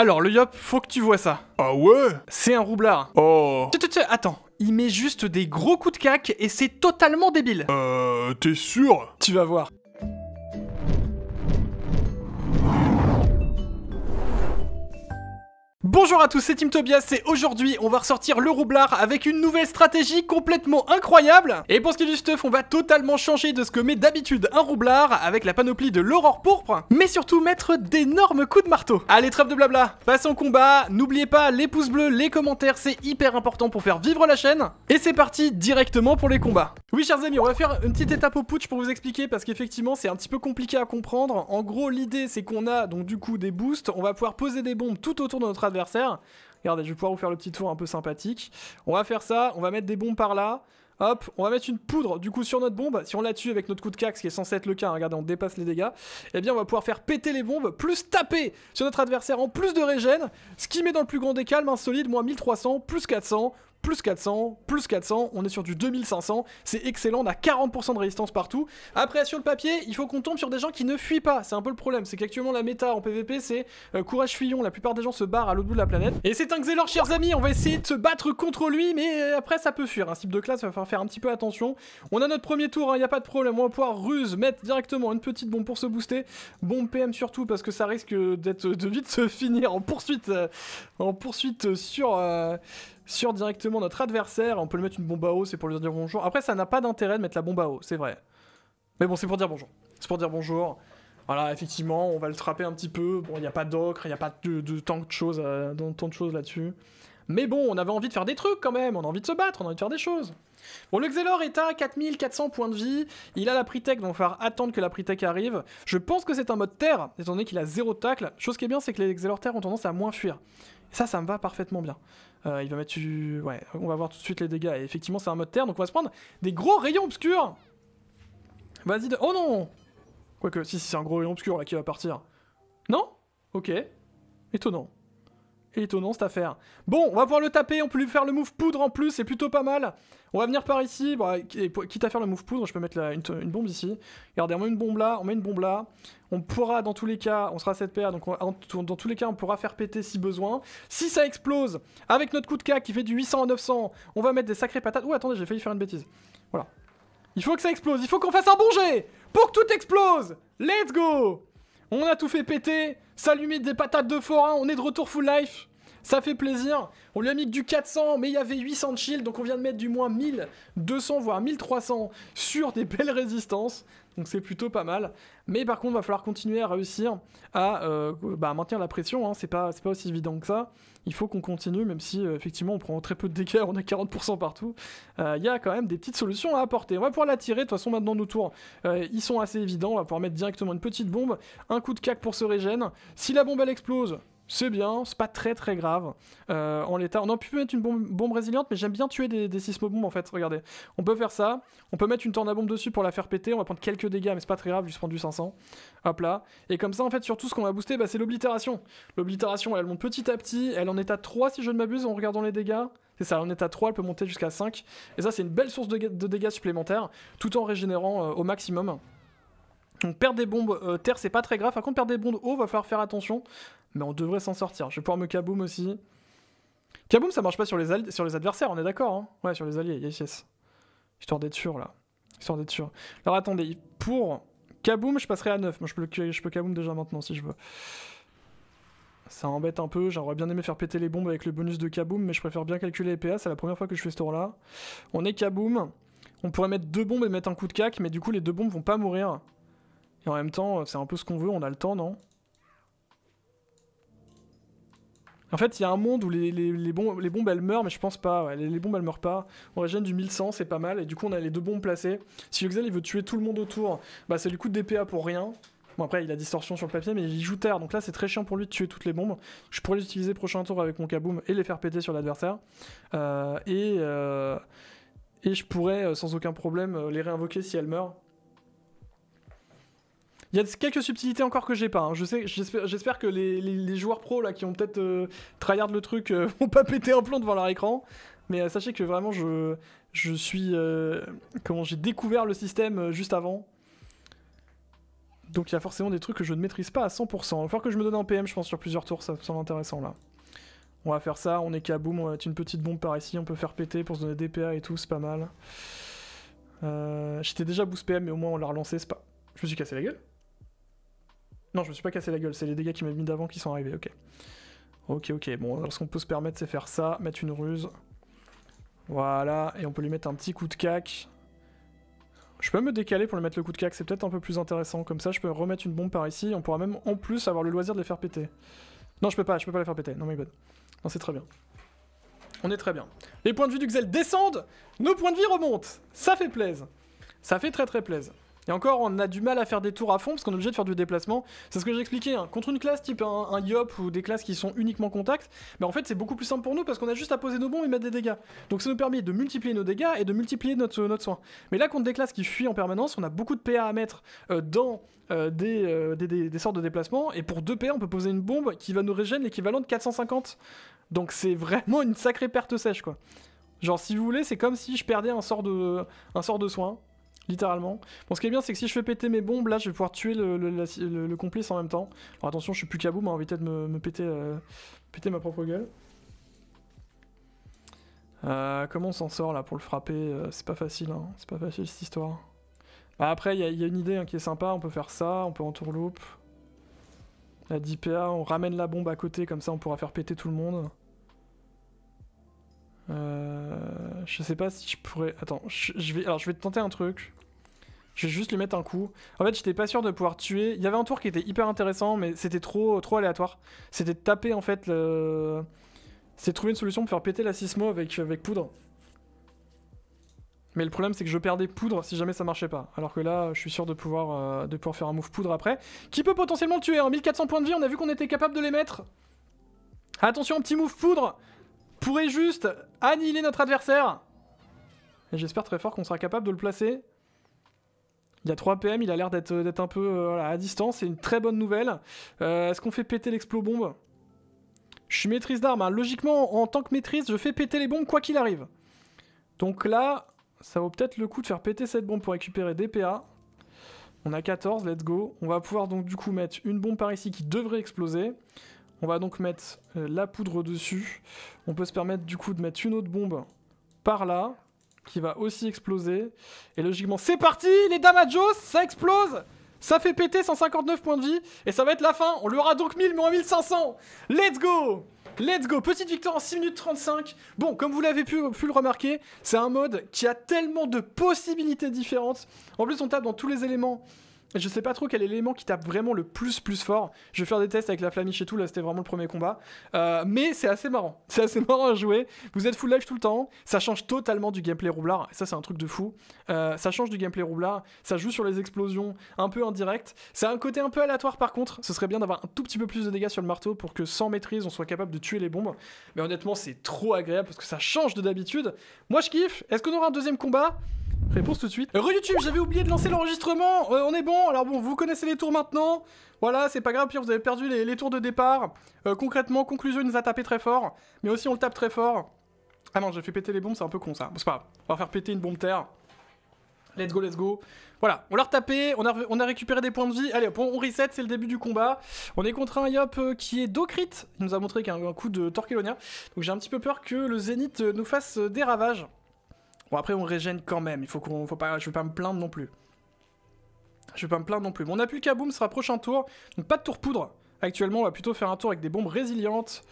Alors, le Yop, faut que tu vois ça. Ah ouais C'est un roublard. Oh. attends, il met juste des gros coups de cac et c'est totalement débile. Euh, t'es sûr Tu vas voir. Bonjour à tous, c'est Tim Tobias et aujourd'hui on va ressortir le roublard avec une nouvelle stratégie complètement incroyable. Et pour ce qui est du stuff, on va totalement changer de ce que met d'habitude un roublard avec la panoplie de l'aurore pourpre, mais surtout mettre d'énormes coups de marteau. Allez, trêve de blabla, passons au combat, n'oubliez pas les pouces bleus, les commentaires, c'est hyper important pour faire vivre la chaîne. Et c'est parti directement pour les combats. Oui chers amis, on va faire une petite étape au putsch pour vous expliquer parce qu'effectivement c'est un petit peu compliqué à comprendre. En gros l'idée c'est qu'on a donc du coup des boosts, on va pouvoir poser des bombes tout autour de notre adversaire Regardez, je vais pouvoir vous faire le petit tour un peu sympathique. On va faire ça, on va mettre des bombes par là. Hop, on va mettre une poudre du coup sur notre bombe. Si on la tue avec notre coup de ce qui est censé être le cas, hein, regardez, on dépasse les dégâts. Et eh bien, on va pouvoir faire péter les bombes, plus taper sur notre adversaire en plus de régène. Ce qui met dans le plus grand des calmes, un solide, moins 1300, plus 400, plus 400, plus 400, on est sur du 2500, c'est excellent, on a 40% de résistance partout. Après, sur le papier, il faut qu'on tombe sur des gens qui ne fuient pas, c'est un peu le problème, c'est qu'actuellement la méta en PvP, c'est euh, courage fuyons, la plupart des gens se barrent à l'autre bout de la planète. Et c'est un Xelor, chers amis, on va essayer de se battre contre lui, mais euh, après ça peut fuir, un type de classe, il va falloir faire un petit peu attention. On a notre premier tour, il hein. n'y a pas de problème, on va pouvoir ruse, mettre directement une petite bombe pour se booster, bombe PM surtout, parce que ça risque d'être de vite se finir en poursuite, euh, en poursuite sur sur directement notre adversaire. On peut lui mettre une bombe à eau, c'est pour lui dire bonjour. Après, ça n'a pas d'intérêt de mettre la bombe à eau, c'est vrai. Mais bon, c'est pour dire bonjour. C'est pour dire bonjour. Voilà, effectivement, on va le trapper un petit peu. Bon, il n'y a pas d'ocre, il n'y a pas de, tant de choses, euh, tant de choses là-dessus. Mais bon, on avait envie de faire des trucs quand même, on a envie de se battre, on a envie de faire des choses. Bon, le Xelor est à 4400 points de vie, il a la Pritech, donc il va attendre que la Pritech arrive. Je pense que c'est un mode terre, étant donné qu'il a zéro tacle. Chose qui est bien, c'est que les Xelor terre ont tendance à moins fuir ça, ça me va parfaitement bien. Euh, il va mettre. Ouais, on va voir tout de suite les dégâts. Et effectivement, c'est un mode terre, donc on va se prendre des gros rayons obscurs. Vas-y, de... oh non Quoique, si, si c'est un gros rayon obscur là qui va partir. Non Ok. Étonnant étonnant cette affaire. Bon, on va pouvoir le taper, on peut lui faire le move poudre en plus, c'est plutôt pas mal. On va venir par ici, bah, quitte à faire le move poudre, je peux mettre une, bombe ici. Regardez, on met une bombe là, on met une bombe là. On pourra dans tous les cas, on sera à paire. donc dans tous les cas on pourra faire péter si besoin. Si ça explose, avec notre coup de cac qui fait du 800 à 900, on va mettre des sacrées patates. Ouh, attendez, j'ai failli faire une bêtise. Voilà. Il faut que ça explose, il faut qu'on fasse un bon jet pour que tout explose Let's go on a tout fait péter, ça lui des patates de forain, on est de retour full life. Ça fait plaisir. On lui a mis que du 400, mais il y avait 800 de shield, donc on vient de mettre du moins 1200, voire 1300 sur des belles résistances. Donc c'est plutôt pas mal. Mais par contre, il va falloir continuer à réussir à euh, bah, maintenir la pression. Hein. C'est pas, pas aussi évident que ça. Il faut qu'on continue, même si euh, effectivement on prend très peu de dégâts, on a 40% partout. Euh, il y a quand même des petites solutions à apporter. On va pouvoir la tirer. De toute façon, maintenant nos tours, ils sont assez évidents. On va pouvoir mettre directement une petite bombe, un coup de cac pour se régène. Si la bombe elle explose, c'est bien, c'est pas très très grave. Euh, en l'état, on a pu mettre une bombe, résiliente, mais j'aime bien tuer des, sismobombes en fait. Regardez, on peut faire ça. On peut mettre une tornabombe dessus pour la faire péter. On va prendre quelques dégâts, mais c'est pas très grave. Juste prendre du 500. Hop là. Et comme ça, en fait, surtout ce qu'on va booster, bah, c'est l'oblitération. L'oblitération, elle monte petit à petit. Elle en est à 3 si je ne m'abuse en regardant les dégâts. C'est ça, elle en à 3, elle peut monter jusqu'à 5. Et ça, c'est une belle source de, dégâts supplémentaires, tout en régénérant euh, au maximum. Donc perdre des bombes euh, terre, c'est pas très grave. Par contre, perdre des bombes haut, va falloir faire attention mais on devrait s'en sortir. Je vais pouvoir me kaboom aussi. Kaboom, ça marche pas sur les, sur les adversaires, on est d'accord. Hein ouais, sur les alliés, yes, yes. Histoire d'être sûr, là. Histoire d'être sûr. Alors attendez, pour kaboom, je passerai à 9. Moi, je peux, je peux kaboom déjà maintenant si je veux. Ça embête un peu, j'aurais bien aimé faire péter les bombes avec le bonus de kaboom, mais je préfère bien calculer les PA, c'est la première fois que je fais ce tour-là. On est kaboom. On pourrait mettre deux bombes et mettre un coup de cac, mais du coup les deux bombes vont pas mourir. Et en même temps, c'est un peu ce qu'on veut, on a le temps, non En fait, il y a un monde où les, bombes, elles meurent, mais je pense pas. Les, bombes elles meurent pas. On régène du 1100, c'est pas mal. Et du coup, on a les deux bombes placées. Si Yuxel il veut tuer tout le monde autour, bah c'est du coup de DPA pour rien. Bon, après, il a distorsion sur le papier, mais il joue terre. Donc là, c'est très chiant pour lui de tuer toutes les bombes. Je pourrais les l'utiliser prochain tour avec mon kaboom et les faire péter sur l'adversaire. Euh, euh, et, je pourrais euh, sans aucun problème les réinvoquer si elles meurent. Il y a quelques subtilités encore que j'ai pas. Hein. Je sais, j'espère que les, joueurs pros là qui ont peut-être euh, tryhard le truc euh, vont pas péter un plomb devant leur écran. Mais euh, sachez que vraiment je, je suis euh, comment j'ai découvert le système juste avant. Donc il y a forcément des trucs que je ne maîtrise pas à 100%. Il va que je me donne un PM je pense sur plusieurs tours, ça me semble intéressant là. On va faire ça, on est kaboom, on va mettre une petite bombe par ici, on peut faire péter pour se donner des PA et tout, c'est pas mal. J'étais déjà boost PM mais au moins on l'a relancé, c'est pas... Je me suis cassé la gueule non, je me suis pas cassé la gueule, c'est les dégâts qui m'a mis d'avant qui sont arrivés, ok. Ok, ok, bon, alors ce qu'on peut se permettre, c'est faire ça, mettre une ruse. Voilà, et on peut lui mettre un petit coup de cac. Je peux me décaler pour lui mettre le coup de cac, c'est peut-être un peu plus intéressant. Comme ça, je peux remettre une bombe par ici, on pourra même en plus avoir le loisir de les faire péter. Non, je peux pas, je peux pas les faire péter, non mais bonne. Non, c'est très bien. On est très bien. Les points de vue du Xel descendent, nos points de vie remontent. Ça fait plaisir. Ça fait très très plaisir. Et encore, on a du mal à faire des tours à fond parce qu'on est obligé de faire du déplacement. C'est ce que j'expliquais. Hein. Contre une classe type un, Yop ou des classes qui sont uniquement contact, mais en fait, c'est beaucoup plus simple pour nous parce qu'on a juste à poser nos bombes et mettre des dégâts. Donc ça nous permet de multiplier nos dégâts et de multiplier euh, notre, soin. Mais là, contre des classes qui fuient en permanence, on a beaucoup de PA à mettre euh, dans euh, des, sorts de déplacement. Et pour 2 PA, on peut poser une bombe qui va nous régénérer l'équivalent de 450. Donc c'est vraiment une sacrée perte sèche, quoi. Genre, si vous voulez, c'est comme si je perdais un sort de, un sort de soin littéralement. Bon, ce qui est bien, c'est que si je fais péter mes bombes, là, je vais pouvoir tuer le, complice en même temps. Alors attention, je suis plus mais on va peut-être me, euh, péter, ma propre gueule. Euh, comment on s'en sort là pour le frapper euh, C'est pas facile, hein. c'est pas facile cette histoire. Bah, après, il y, a une idée hein, qui est sympa, on peut faire ça, on peut en tourloupe. La 10 on ramène la bombe à côté, comme ça on pourra faire péter tout le monde. Euh, je sais pas si je pourrais. Attends, je, vais. Alors, je vais te tenter un truc. Je vais juste lui mettre un coup. En fait, j'étais pas sûr de pouvoir tuer. Il y avait un tour qui était hyper intéressant, mais c'était trop, trop aléatoire. C'était de taper en fait le. C'est trouver une solution pour faire péter la sismo avec, avec poudre. Mais le problème, c'est que je perdais poudre si jamais ça marchait pas. Alors que là, je suis sûr de pouvoir, euh, de pouvoir faire un move poudre après. Qui peut potentiellement le tuer 1400 hein? points de vie, on a vu qu'on était capable de les mettre. Attention, petit move poudre pourrait juste annihiler notre adversaire J'espère très fort qu'on sera capable de le placer. Il a 3 PM, il a l'air d'être euh, un peu euh, à distance, c'est une très bonne nouvelle. Euh, est-ce qu'on fait péter l'explo-bombe Je suis maîtrise d'armes, hein. logiquement en tant que maîtrise, je fais péter les bombes quoi qu'il arrive. Donc là, ça vaut peut-être le coup de faire péter cette bombe pour récupérer des PA. On a 14, let's go. On va pouvoir donc du coup mettre une bombe par ici qui devrait exploser. On va donc mettre euh, la poudre dessus. On peut se permettre du coup de mettre une autre bombe par là, qui va aussi exploser. Et logiquement, c'est parti Les Damajos, ça explose Ça fait péter 159 points de vie, et ça va être la fin On lui aura donc 1000, mais 1500 Let's go Let's go Petite victoire en 6 minutes 35. Bon, comme vous l'avez pu, pu, le remarquer, c'est un mode qui a tellement de possibilités différentes. En plus, on tape dans tous les éléments je sais pas trop quel élément qui tape vraiment le plus plus fort. Je vais faire des tests avec la flamiche et tout, là c'était vraiment le premier combat. Euh, mais c'est assez marrant. C'est assez marrant à jouer. Vous êtes full life tout le temps. Ça change totalement du gameplay roublard. Ça c'est un truc de fou. Euh, ça change du gameplay roublard. Ça joue sur les explosions, un peu indirect. C'est un côté un peu aléatoire par contre. Ce serait bien d'avoir un tout petit peu plus de dégâts sur le marteau pour que sans maîtrise on soit capable de tuer les bombes. Mais honnêtement c'est trop agréable parce que ça change de d'habitude. Moi je kiffe. Est-ce qu'on aura un deuxième combat Réponse tout de suite. Re YouTube, j'avais oublié de lancer l'enregistrement. Euh, on est bon. Alors bon, vous connaissez les tours maintenant. Voilà, c'est pas grave. Pire, vous avez perdu les, tours de départ. Euh, concrètement, conclusion, il nous a tapé très fort. Mais aussi, on le tape très fort. Ah non, j'ai fait péter les bombes, c'est un peu con ça. C'est pas grave. On va faire péter une bombe terre. Let's go, let's go. Voilà, on l'a retapé, on a, récupéré des points de vie. Allez, on, on reset, c'est le début du combat. On est contre un Yop euh, qui est Docrit. Il nous a montré qu'il qu'un un coup de Torquelonia. Donc j'ai un petit peu peur que le Zénith nous fasse des ravages. Bon, après, on régène quand même. Il faut qu'on, faut pas, je vais pas me plaindre non plus. Je vais pas me plaindre non plus. Bon, on a plus le kaboom, ce sera prochain tour. Donc, pas de tour poudre. Actuellement, on va plutôt faire un tour avec des bombes résilientes.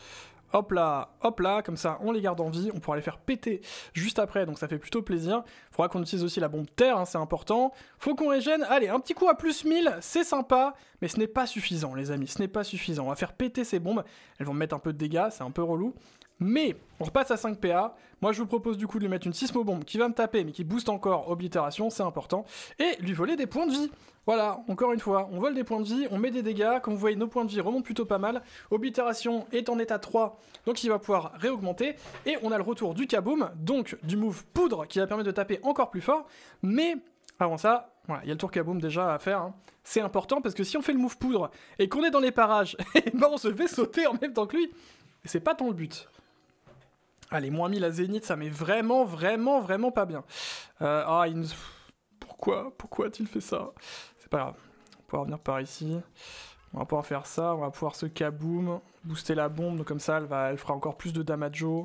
Hop là, hop là, comme ça, on les garde en vie. On pourra les faire péter juste après, donc ça fait plutôt plaisir. Faudra qu'on utilise aussi la bombe terre, hein, c'est important. Faut qu'on régène. Allez, un petit coup à plus 1000, c'est sympa, mais ce n'est pas suffisant, les amis. Ce n'est pas suffisant. On va faire péter ces bombes. Elles vont mettre un peu de dégâts, c'est un peu relou. Mais on repasse à 5 PA. Moi, je vous propose du coup de lui mettre une bombe. qui va me taper, mais qui booste encore oblitération, c'est important. Et lui voler des points de vie. Voilà, encore une fois, on vole des points de vie, on met des dégâts. Comme vous voyez, nos points de vie remontent plutôt pas mal. Oblitération est en état 3, donc il va pouvoir réaugmenter. Et on a le retour du kaboom, donc du move poudre qui va permettre de taper encore plus fort. Mais avant ça, voilà, il y a le tour kaboom déjà à faire. Hein. C'est important parce que si on fait le move poudre et qu'on est dans les parages, et ben on se fait sauter en même temps que lui. C'est pas tant le but. Allez, moins 1000 à Zénith, ça met vraiment, vraiment, vraiment pas bien. Euh, ah, il Pourquoi Pourquoi a-t-il fait ça C'est pas grave. On va pouvoir venir par ici. On va pouvoir faire ça. On va pouvoir se kaboom, booster la bombe. comme ça, elle, va, elle fera encore plus de damage. Le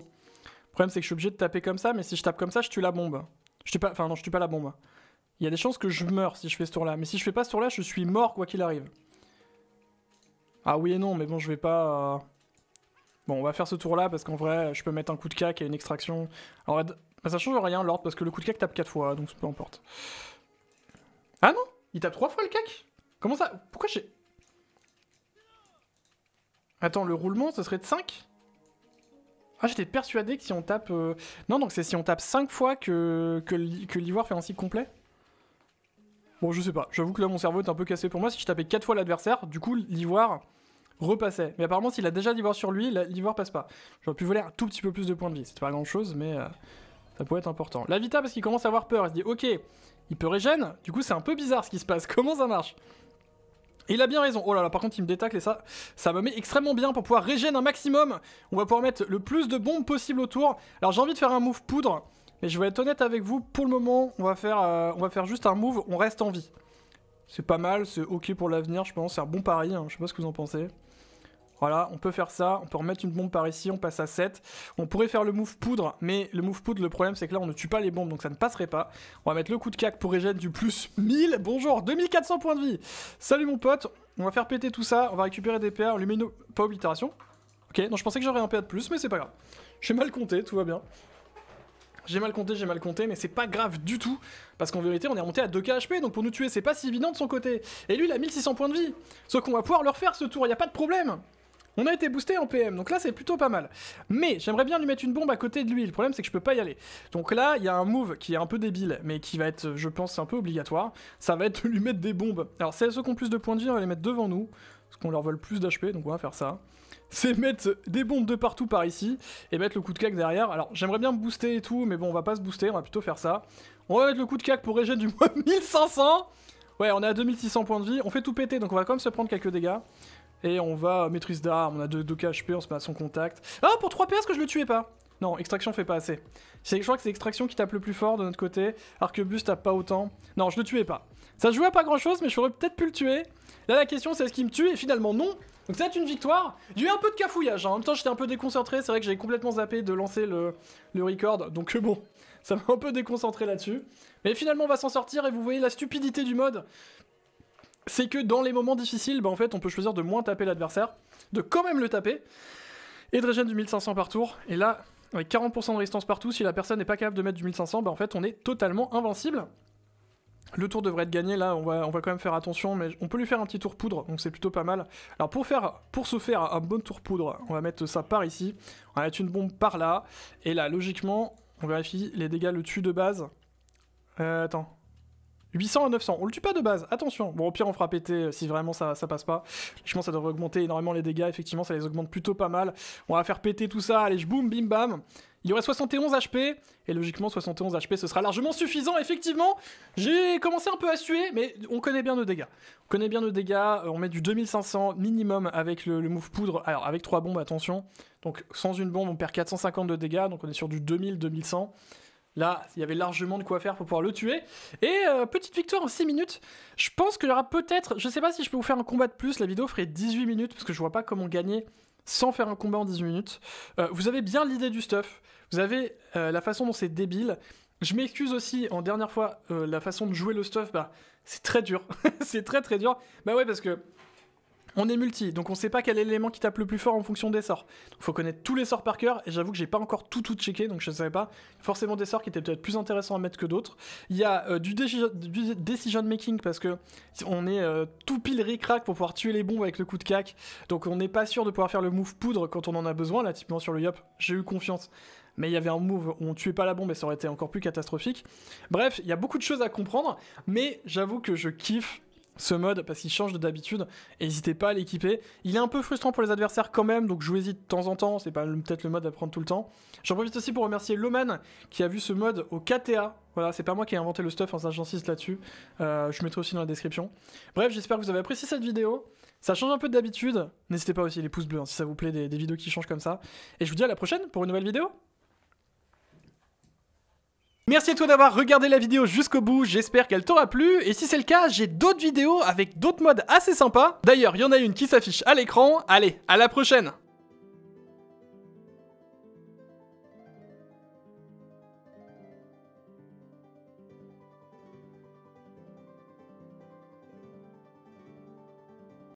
problème, c'est que je suis obligé de taper comme ça. Mais si je tape comme ça, je tue la bombe. Je tue pas... Enfin non, je tue pas la bombe. Il y a des chances que je meurs si je fais ce tour-là. Mais si je fais pas ce tour-là, je suis mort quoi qu'il arrive. Ah oui et non, mais bon, je vais pas... Euh, Bon, on va faire ce tour-là parce qu'en vrai, je peux mettre un coup de cac et une extraction. Alors, bah, ça change rien l'ordre parce que le coup de cac tape 4 fois, donc peu importe. Ah non Il tape 3 fois le cac Comment ça Pourquoi j'ai... Attends, le roulement, ce serait de 5 Ah, j'étais persuadé que si on tape... Euh, non, donc c'est si on tape 5 fois que, que, que l'ivoire fait un cycle complet Bon, je sais pas. J'avoue que là, mon cerveau est un peu cassé pour moi. Si je tapais 4 fois l'adversaire, du coup, l'ivoire repassait. Mais apparemment, s'il a déjà l'ivoire sur lui, l'ivoire passe pas. J'aurais pu voler un tout petit peu plus de points de vie. C'est pas grand chose, mais euh, ça pourrait être important. La Vita, parce qu'il commence à avoir peur, il se dit Ok, il peut régène. Du coup, c'est un peu bizarre ce qui se passe. Comment ça marche et il a bien raison. Oh là là, par contre, il me détacle et ça, ça me met extrêmement bien pour pouvoir régénérer un maximum. On va pouvoir mettre le plus de bombes possible autour. Alors, j'ai envie de faire un move poudre, mais je vais être honnête avec vous. Pour le moment, on va faire, euh, on va faire juste un move. On reste en vie. C'est pas mal, c'est ok pour l'avenir, je pense. C'est un bon pari. Hein. Je sais pas ce que vous en pensez. Voilà, on peut faire ça, on peut remettre une bombe par ici, on passe à 7. On pourrait faire le move poudre, mais le move poudre, le problème c'est que là on ne tue pas les bombes, donc ça ne passerait pas. On va mettre le coup de cac pour régène du plus 1000. Bonjour, 2400 points de vie. Salut mon pote, on va faire péter tout ça, on va récupérer des PA, lumino... Pas oblitération Ok, non je pensais que j'aurais un PA de plus, mais c'est pas grave. J'ai mal compté, tout va bien. J'ai mal compté, j'ai mal compté, mais c'est pas grave du tout, parce qu'en vérité, on est monté à 2k HP, donc pour nous tuer, c'est pas si évident de son côté. Et lui, il a 1600 points de vie, sauf qu'on va pouvoir leur faire ce tour, y a pas de problème on a été boosté en PM, donc là c'est plutôt pas mal. Mais j'aimerais bien lui mettre une bombe à côté de lui, le problème c'est que je peux pas y aller. Donc là, il y a un move qui est un peu débile, mais qui va être, je pense, un peu obligatoire. Ça va être de lui mettre des bombes. Alors celles qui ont plus de points de vie, on va les mettre devant nous, parce qu'on leur vole plus d'HP, donc on va faire ça. C'est mettre des bombes de partout par ici, et mettre le coup de cac derrière. Alors j'aimerais bien booster et tout, mais bon on va pas se booster, on va plutôt faire ça. On va mettre le coup de cac pour régénérer du moins 1500 Ouais, on est à 2600 points de vie, on fait tout péter, donc on va quand même se prendre quelques dégâts. Et on va maîtrise d'armes, on a 2 KHP, on se met à son contact. Ah, pour 3 PS que je le tuais pas Non, extraction fait pas assez. Je crois que c'est extraction qui tape le plus fort de notre côté. Arquebus tape pas autant. Non, je le tuais pas. Ça jouait pas grand chose, mais j'aurais peut-être pu le tuer. Là, la question, c'est est-ce qu'il me tue Et finalement, non. Donc ça c'est une victoire. J'ai eu un peu de cafouillage. Hein. En même temps, j'étais un peu déconcentré. C'est vrai que j'avais complètement zappé de lancer le, le record. Donc euh, bon, ça m'a un peu déconcentré là-dessus. Mais finalement, on va s'en sortir. Et vous voyez la stupidité du mode c'est que dans les moments difficiles, bah, en fait, on peut choisir de moins taper l'adversaire, de quand même le taper, et de du 1500 par tour. Et là, avec 40% de résistance partout, si la personne n'est pas capable de mettre du 1500, bah, en fait, on est totalement invincible. Le tour devrait être gagné, là, on va, on va quand même faire attention, mais on peut lui faire un petit tour poudre, donc c'est plutôt pas mal. Alors pour, faire, pour se faire un bon tour poudre, on va mettre ça par ici, on va mettre une bombe par là, et là, logiquement, on vérifie les dégâts, le dessus de base. Euh, attends, 800 à 900. On le tue pas de base, attention. Bon, au pire, on fera péter euh, si vraiment ça, ça passe pas. Je pense que ça devrait augmenter énormément les dégâts. Effectivement, ça les augmente plutôt pas mal. On va faire péter tout ça. Allez, je boum, bim, bam. Il y aurait 71 HP, et logiquement 71 HP ce sera largement suffisant, effectivement J'ai commencé un peu à suer, mais on connaît bien nos dégâts. On connaît bien nos dégâts, euh, on met du 2500 minimum avec le, le move poudre, alors avec 3 bombes, attention. Donc sans une bombe, on perd 450 de dégâts, donc on est sur du 2000-2100. Là, il y avait largement de quoi faire pour pouvoir le tuer. Et euh, petite victoire en 6 minutes. Je pense qu'il y aura peut-être... Je sais pas si je peux vous faire un combat de plus. La vidéo ferait 18 minutes parce que je vois pas comment gagner sans faire un combat en 18 minutes. Euh, vous avez bien l'idée du stuff. Vous avez euh, la façon dont c'est débile. Je m'excuse aussi en dernière fois la façon de jouer le stuff. Bah, c'est très dur. c'est très très dur. Bah ouais parce que on est multi, donc on sait pas quel est l'élément qui tape le plus fort en fonction des sorts. Il faut connaître tous les sorts par cœur, et j'avoue que j'ai pas encore tout tout checké, donc je ne savais pas. Forcément des sorts qui étaient peut-être plus intéressants à mettre que d'autres. Il y a euh, du, decision making, parce que on est euh, tout pile ric pour pouvoir tuer les bombes avec le coup de cac, donc on n'est pas sûr de pouvoir faire le move poudre quand on en a besoin, là typiquement sur le Yop, j'ai eu confiance mais il y avait un move où on tuait pas la bombe et ça aurait été encore plus catastrophique. Bref, il y a beaucoup de choses à comprendre, mais j'avoue que je kiffe ce mode parce qu'il change de d'habitude. N'hésitez pas à l'équiper. Il est un peu frustrant pour les adversaires quand même, donc jouez hésite de temps en temps. C'est pas peut-être le mode à prendre tout le temps. J'en profite aussi pour remercier Loman qui a vu ce mode au KTA. Voilà, c'est pas moi qui ai inventé le stuff, hein, j'insiste là-dessus. Euh, je mettrai aussi dans la description. Bref, j'espère que vous avez apprécié cette vidéo. Ça change un peu d'habitude. N'hésitez pas aussi les pouces bleus hein, si ça vous plaît des vidéos qui changent comme ça. Et je vous dis à la prochaine pour une nouvelle vidéo. Merci à toi d'avoir regardé la vidéo jusqu'au bout, j'espère qu'elle t'aura plu, et si c'est le cas, j'ai d'autres vidéos avec d'autres modes assez sympas. D'ailleurs, il y en a une qui s'affiche à l'écran, allez, à la prochaine